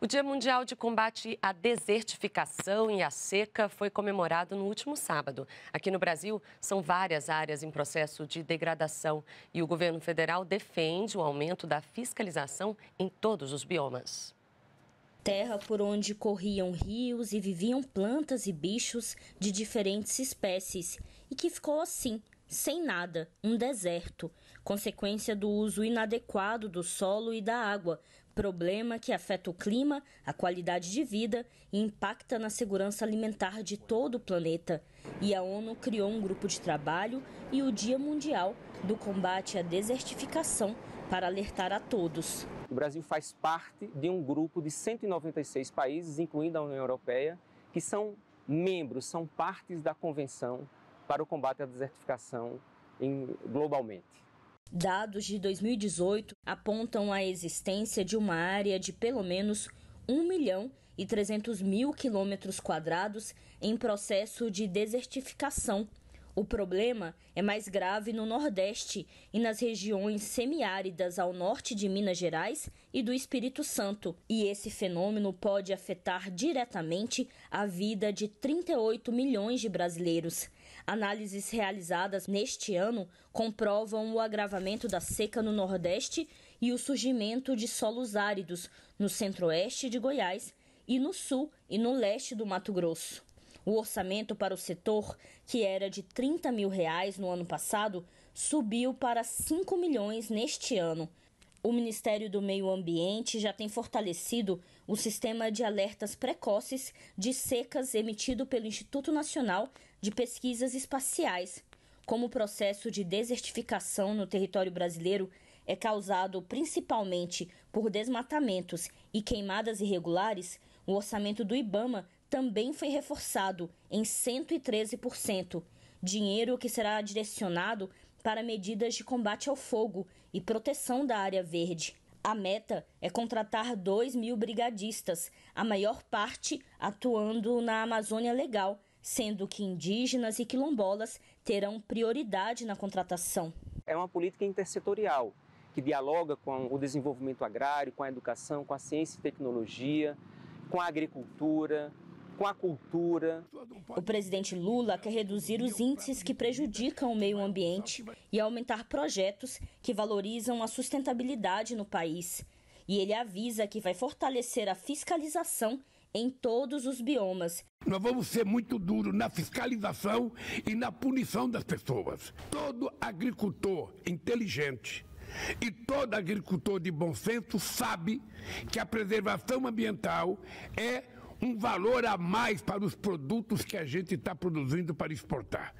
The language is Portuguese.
O Dia Mundial de Combate à Desertificação e à Seca foi comemorado no último sábado. Aqui no Brasil, são várias áreas em processo de degradação e o governo federal defende o aumento da fiscalização em todos os biomas. Terra por onde corriam rios e viviam plantas e bichos de diferentes espécies e que ficou assim sem nada, um deserto, consequência do uso inadequado do solo e da água problema que afeta o clima, a qualidade de vida e impacta na segurança alimentar de todo o planeta. E a ONU criou um grupo de trabalho e o Dia Mundial do Combate à Desertificação para alertar a todos. O Brasil faz parte de um grupo de 196 países, incluindo a União Europeia, que são membros, são partes da Convenção para o Combate à Desertificação globalmente. Dados de 2018 apontam a existência de uma área de pelo menos 1 milhão e 300 mil quilômetros quadrados em processo de desertificação o problema é mais grave no Nordeste e nas regiões semiáridas ao norte de Minas Gerais e do Espírito Santo, e esse fenômeno pode afetar diretamente a vida de 38 milhões de brasileiros. Análises realizadas neste ano comprovam o agravamento da seca no Nordeste e o surgimento de solos áridos no centro-oeste de Goiás e no sul e no leste do Mato Grosso. O orçamento para o setor, que era de 30 mil reais no ano passado, subiu para 5 milhões neste ano. O Ministério do Meio Ambiente já tem fortalecido o sistema de alertas precoces de secas emitido pelo Instituto Nacional de Pesquisas Espaciais. Como o processo de desertificação no território brasileiro é causado principalmente por desmatamentos e queimadas irregulares, o orçamento do IBAMA também foi reforçado em 113%, dinheiro que será direcionado para medidas de combate ao fogo e proteção da área verde. A meta é contratar 2 mil brigadistas, a maior parte atuando na Amazônia Legal, sendo que indígenas e quilombolas terão prioridade na contratação. É uma política intersetorial que dialoga com o desenvolvimento agrário, com a educação, com a ciência e tecnologia, com a agricultura, com a cultura. O presidente Lula quer reduzir os índices que prejudicam o meio ambiente e aumentar projetos que valorizam a sustentabilidade no país. E ele avisa que vai fortalecer a fiscalização em todos os biomas. Nós vamos ser muito duros na fiscalização e na punição das pessoas. Todo agricultor inteligente e todo agricultor de bom senso sabe que a preservação ambiental é um valor a mais para os produtos que a gente está produzindo para exportar.